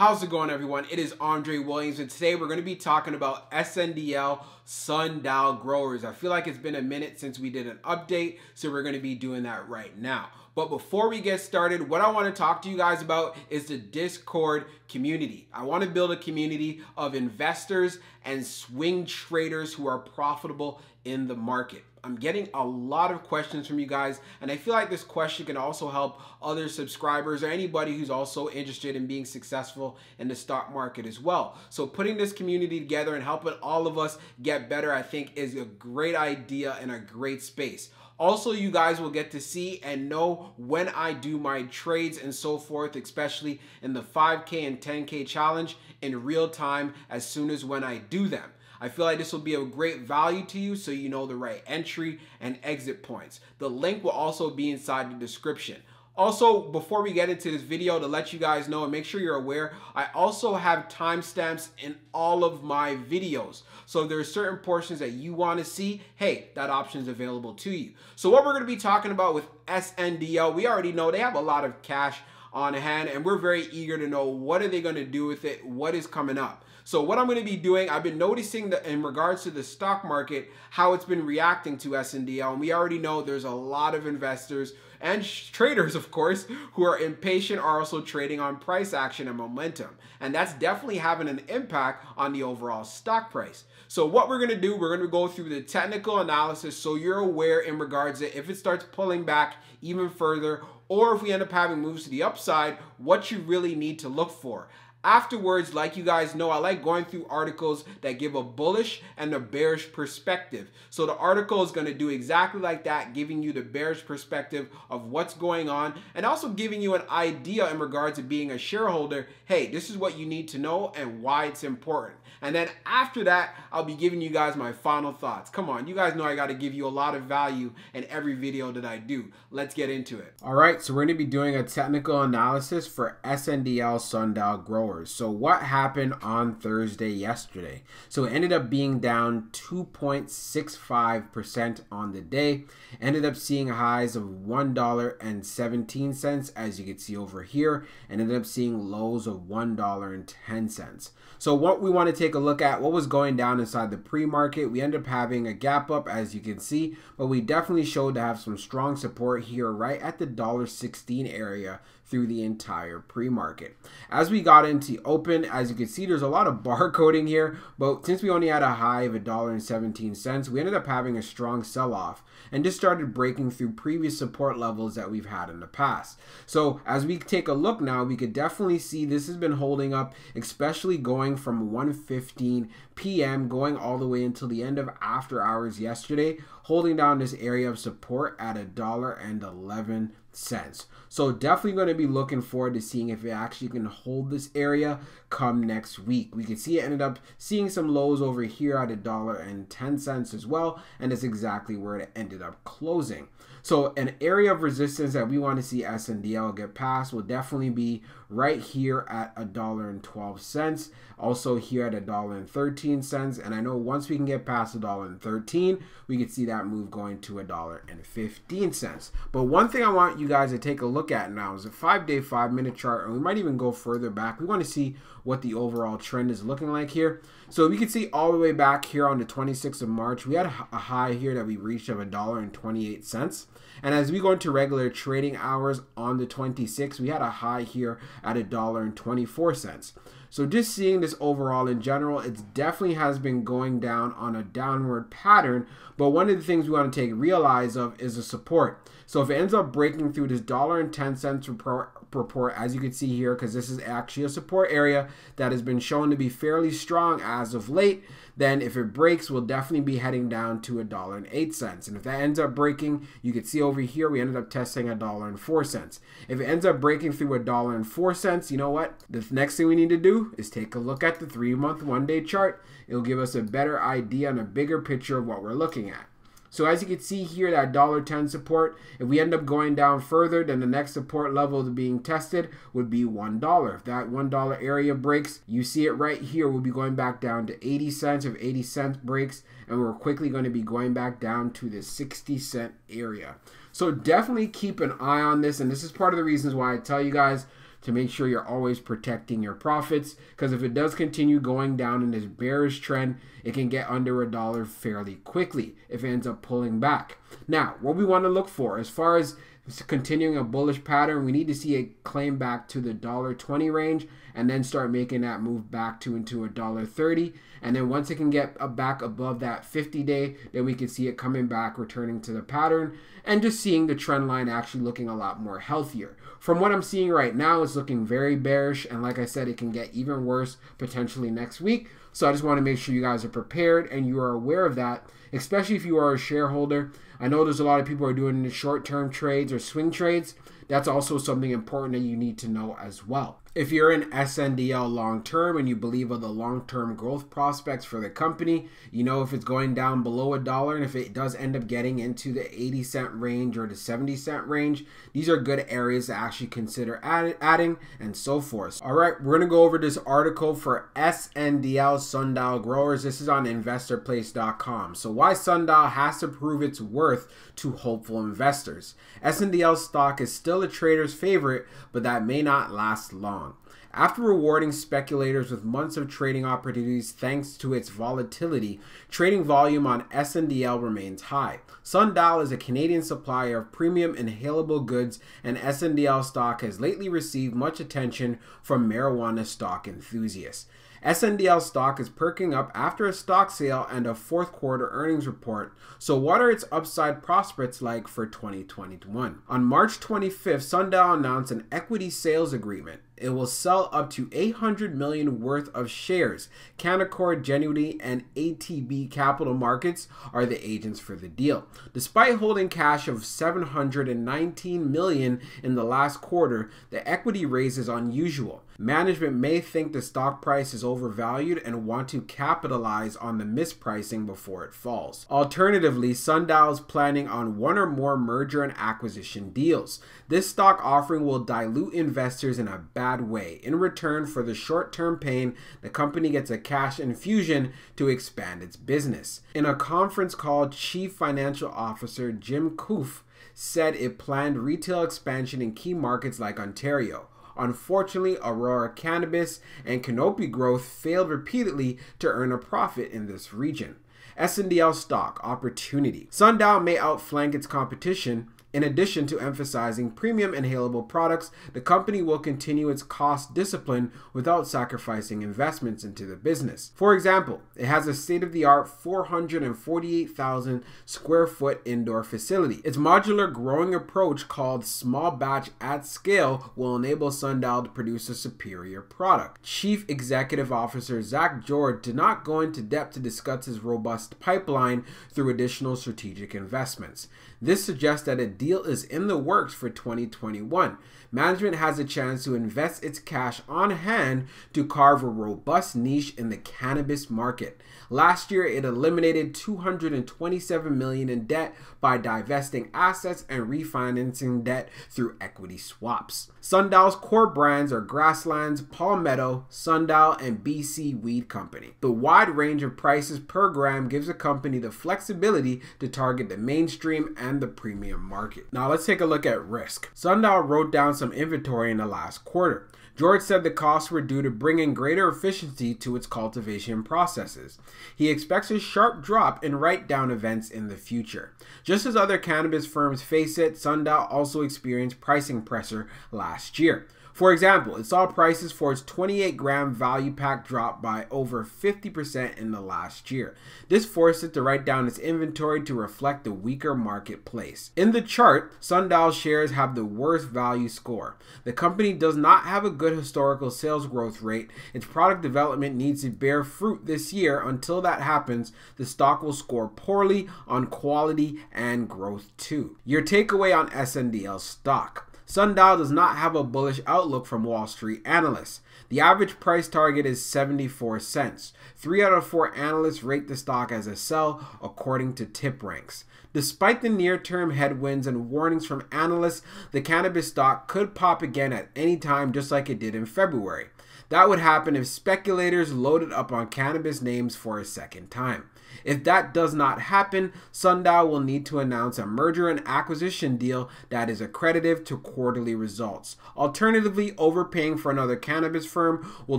How's it going, everyone? It is Andre Williams, and today we're going to be talking about SNDL Sundial Growers. I feel like it's been a minute since we did an update, so we're going to be doing that right now. But before we get started, what I want to talk to you guys about is the Discord community. I want to build a community of investors and swing traders who are profitable in the market. I'm getting a lot of questions from you guys, and I feel like this question can also help other subscribers or anybody who's also interested in being successful in the stock market as well. So putting this community together and helping all of us get better, I think is a great idea and a great space. Also, you guys will get to see and know when I do my trades and so forth, especially in the 5K and 10K challenge in real time as soon as when I do them. I feel like this will be a great value to you so you know the right entry and exit points. The link will also be inside the description. Also, before we get into this video, to let you guys know and make sure you're aware, I also have timestamps in all of my videos. So if there are certain portions that you want to see, hey, that option is available to you. So what we're going to be talking about with SNDL, we already know they have a lot of cash on hand and we're very eager to know what are they going to do with it, what is coming up. So what I'm going to be doing, I've been noticing that in regards to the stock market, how it's been reacting to SNDL. And we already know there's a lot of investors and traders, of course, who are impatient are also trading on price action and momentum. And that's definitely having an impact on the overall stock price. So what we're going to do, we're going to go through the technical analysis so you're aware in regards to if it starts pulling back even further or if we end up having moves to the upside, what you really need to look for. Afterwards, like you guys know, I like going through articles that give a bullish and a bearish perspective. So the article is going to do exactly like that, giving you the bearish perspective of what's going on and also giving you an idea in regards to being a shareholder. Hey, this is what you need to know and why it's important. And then after that, I'll be giving you guys my final thoughts. Come on, you guys know I got to give you a lot of value in every video that I do. Let's get into it. All right, so we're going to be doing a technical analysis for SNDL Sundial Growers hours. So what happened on Thursday yesterday? So it ended up being down 2.65% on the day. Ended up seeing highs of $1.17 as you can see over here and ended up seeing lows of $1.10. So what we want to take a look at, what was going down inside the pre-market, we end up having a gap up as you can see, but we definitely showed to have some strong support here right at the $1.16 area through the entire pre-market. As we got into currency open. As you can see, there's a lot of barcoding here, but since we only had a high of $1.17, we ended up having a strong sell-off and just started breaking through previous support levels that we've had in the past. So as we take a look now, we could definitely see this has been holding up, especially going from 1.15 p.m. going all the way until the end of after hours yesterday, holding down this area of support at a dollar and 11 sense. So definitely going to be looking forward to seeing if it actually can hold this area come next week. We can see it ended up seeing some lows over here at a dollar and ten cents as well, and it's exactly where it ended up closing. So an area of resistance that we want to see SNDL get past will definitely be right here at a dollar and twelve cents. Also here at a dollar and thirteen cents. And I know once we can get past a dollar and thirteen, we can see that move going to a dollar and fifteen cents. But one thing I want you guys to take a look at now is a five-day, five-minute chart, and we might even go further back. We want to see what the overall trend is looking like here. So we can see all the way back here on the 26th of March, we had a high here that we reached of $1.28. And as we go into regular trading hours on the 26th, we had a high here at $1.24. So just seeing this overall in general, it definitely has been going down on a downward pattern. But one of the things we want to take realize of is the support. So if it ends up breaking through this $1.10 per report, as you can see here, because this is actually a support area that has been shown to be fairly strong as of late, then if it breaks, we'll definitely be heading down to a dollar and eight cents. And if that ends up breaking, you can see over here, we ended up testing a dollar and four cents. If it ends up breaking through a dollar and four cents, you know what? The next thing we need to do is take a look at the three month, one day chart. It'll give us a better idea and a bigger picture of what we're looking at. So as you can see here, that $1.10 support, if we end up going down further, then the next support level being tested would be $1. If that $1 area breaks, you see it right here, we'll be going back down to 80 cents. If 80 cents breaks, and we're quickly going to be going back down to the 60 cent area. So definitely keep an eye on this, and this is part of the reasons why I tell you guys – to make sure you're always protecting your profits because if it does continue going down in this bearish trend, it can get under a dollar fairly quickly if it ends up pulling back. Now, what we want to look for as far as it's continuing a bullish pattern. We need to see it claim back to the dollar twenty range, and then start making that move back to into a dollar thirty. And then once it can get back above that fifty day, then we can see it coming back, returning to the pattern, and just seeing the trend line actually looking a lot more healthier. From what I'm seeing right now, it's looking very bearish, and like I said, it can get even worse potentially next week. So I just want to make sure you guys are prepared and you are aware of that, especially if you are a shareholder I know there's a lot of people are doing short term trades or swing trades. That's also something important that you need to know as well. If you're in SNDL long term and you believe of the long term growth prospects for the company, you know if it's going down below a dollar and if it does end up getting into the 80 cent range or the 70 cent range, these are good areas to actually consider add adding and so forth. All right, we're going to go over this article for SNDL Sundial Growers. This is on investorplace.com. So, why Sundial has to prove its worth to hopeful investors. SNDL stock is still a trader's favorite, but that may not last long strong. After rewarding speculators with months of trading opportunities thanks to its volatility, trading volume on SNDL remains high. Sundial is a Canadian supplier of premium inhalable goods, and SNDL stock has lately received much attention from marijuana stock enthusiasts. SNDL stock is perking up after a stock sale and a fourth quarter earnings report. So what are its upside prospects like for 2021? On March 25th, Sundial announced an equity sales agreement. It will sell up to 800 million worth of shares. Canaccord Genuity and ATB Capital Markets are the agents for the deal. Despite holding cash of 719 million in the last quarter, the equity raise is unusual. Management may think the stock price is overvalued and want to capitalize on the mispricing before it falls. Alternatively, Sundial's planning on one or more merger and acquisition deals. This stock offering will dilute investors in a bad way. In return for the short-term pain, the company gets a cash infusion to expand its business. In a conference call, Chief Financial Officer Jim Koof said it planned retail expansion in key markets like Ontario. Unfortunately, Aurora cannabis and canopy growth failed repeatedly to earn a profit in this region. SNDL stock opportunity. Sundial may outflank its competition, in addition to emphasizing premium inhalable products, the company will continue its cost discipline without sacrificing investments into the business. For example, it has a state of the art 448,000 square foot indoor facility. Its modular growing approach called small batch at scale will enable Sundial to produce a superior product. Chief Executive Officer Zach George did not go into depth to discuss his robust pipeline through additional strategic investments. This suggests that it deal is in the works for 2021. Management has a chance to invest its cash on hand to carve a robust niche in the cannabis market. Last year, it eliminated 227 million in debt by divesting assets and refinancing debt through equity swaps. Sundial's core brands are Grasslands, Palmetto, Sundial, and BC Weed Company. The wide range of prices per gram gives a company the flexibility to target the mainstream and the premium market market. Now let's take a look at risk. Sundial wrote down some inventory in the last quarter. George said the costs were due to bringing greater efficiency to its cultivation processes. He expects a sharp drop in write-down events in the future. Just as other cannabis firms face it, Sundial also experienced pricing pressure last year. For example, it saw prices for its 28 gram value pack drop by over 50% in the last year. This forced it to write down its inventory to reflect the weaker marketplace. In the chart, Sundial shares have the worst value score. The company does not have a good historical sales growth rate. Its product development needs to bear fruit this year. Until that happens, the stock will score poorly on quality and growth too. Your takeaway on SNDL stock. Sundial does not have a bullish outlook from Wall Street analysts. The average price target is 74 cents. Three out of four analysts rate the stock as a sell, according to tip ranks. Despite the near term headwinds and warnings from analysts, the cannabis stock could pop again at any time, just like it did in February. That would happen if speculators loaded up on cannabis names for a second time. If that does not happen, Sundial will need to announce a merger and acquisition deal that is accretive to quarterly results. Alternatively, overpaying for another cannabis firm will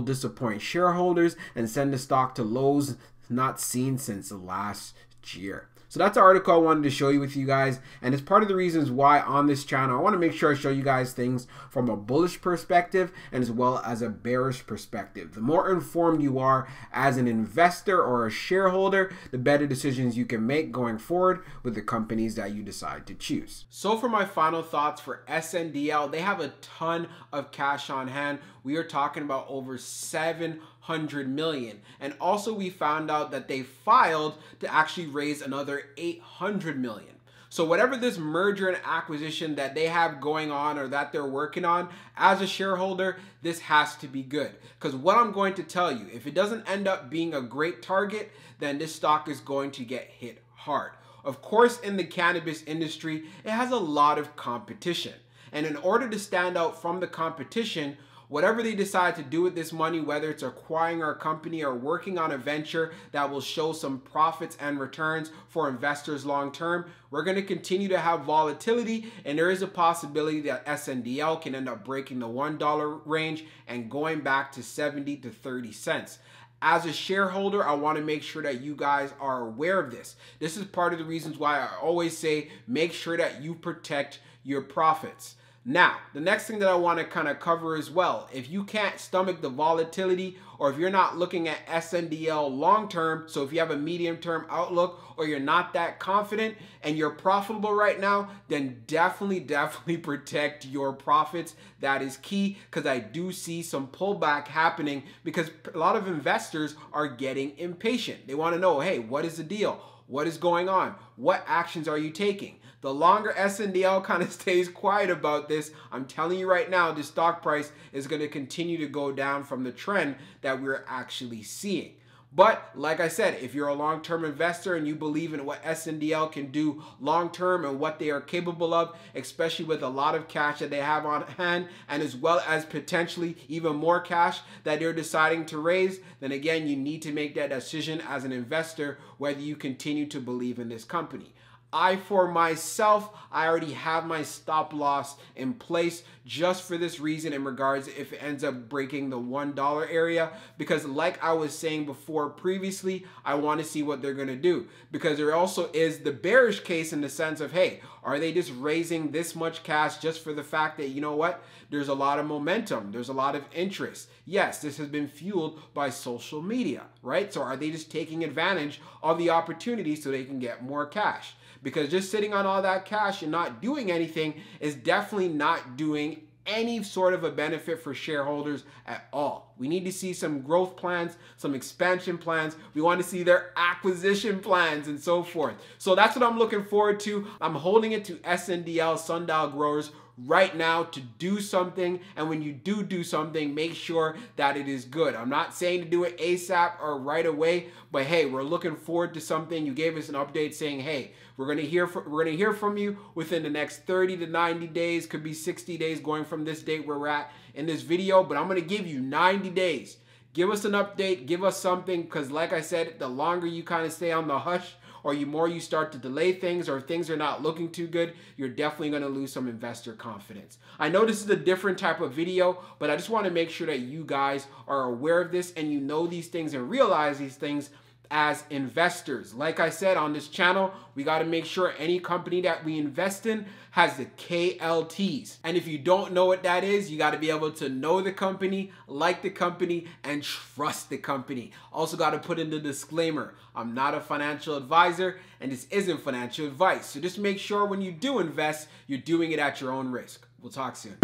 disappoint shareholders and send the stock to lows not seen since last year. So that's the article I wanted to show you with you guys, and it's part of the reasons why on this channel I want to make sure I show you guys things from a bullish perspective and as well as a bearish perspective. The more informed you are as an investor or a shareholder, the better decisions you can make going forward with the companies that you decide to choose. So for my final thoughts for SNDL, they have a ton of cash on hand we are talking about over 700 million. And also we found out that they filed to actually raise another 800 million. So whatever this merger and acquisition that they have going on or that they're working on, as a shareholder, this has to be good. Because what I'm going to tell you, if it doesn't end up being a great target, then this stock is going to get hit hard. Of course, in the cannabis industry, it has a lot of competition. And in order to stand out from the competition, Whatever they decide to do with this money, whether it's acquiring our company or working on a venture that will show some profits and returns for investors long term, we're going to continue to have volatility and there is a possibility that SNDL can end up breaking the $1 range and going back to 70 to 30 cents. As a shareholder, I want to make sure that you guys are aware of this. This is part of the reasons why I always say make sure that you protect your profits. Now, the next thing that I want to kind of cover as well, if you can't stomach the volatility or if you're not looking at SNDL long term, so if you have a medium term outlook or you're not that confident and you're profitable right now, then definitely, definitely protect your profits. That is key because I do see some pullback happening because a lot of investors are getting impatient. They want to know, hey, what is the deal? What is going on? What actions are you taking? The longer SNDL kind of stays quiet about this, I'm telling you right now, the stock price is going to continue to go down from the trend that we're actually seeing. But like I said, if you're a long-term investor and you believe in what SNDL can do long-term and what they are capable of, especially with a lot of cash that they have on hand and as well as potentially even more cash that they're deciding to raise, then again, you need to make that decision as an investor whether you continue to believe in this company. I, for myself, I already have my stop loss in place just for this reason in regards if it ends up breaking the $1 area. Because like I was saying before previously, I want to see what they're going to do. Because there also is the bearish case in the sense of, hey, are they just raising this much cash just for the fact that, you know what, there's a lot of momentum, there's a lot of interest. Yes, this has been fueled by social media, right? So are they just taking advantage of the opportunity so they can get more cash? because just sitting on all that cash and not doing anything is definitely not doing any sort of a benefit for shareholders at all. We need to see some growth plans, some expansion plans. We want to see their acquisition plans and so forth. So that's what I'm looking forward to. I'm holding it to SNDL Sundial Growers right now to do something. And when you do do something, make sure that it is good. I'm not saying to do it ASAP or right away, but hey, we're looking forward to something. You gave us an update saying, hey, we're gonna hear from, we're gonna hear from you within the next 30 to 90 days, could be 60 days going from this date where we're at in this video, but I'm gonna give you 90 days. Give us an update, give us something, because like I said, the longer you kind of stay on the hush, or you more you start to delay things or things are not looking too good, you're definitely going to lose some investor confidence. I know this is a different type of video, but I just want to make sure that you guys are aware of this and you know these things and realize these things as investors. Like I said on this channel, we got to make sure any company that we invest in has the KLTs. And if you don't know what that is, you got to be able to know the company, like the company, and trust the company. Also got to put in the disclaimer, I'm not a financial advisor and this isn't financial advice. So just make sure when you do invest, you're doing it at your own risk. We'll talk soon.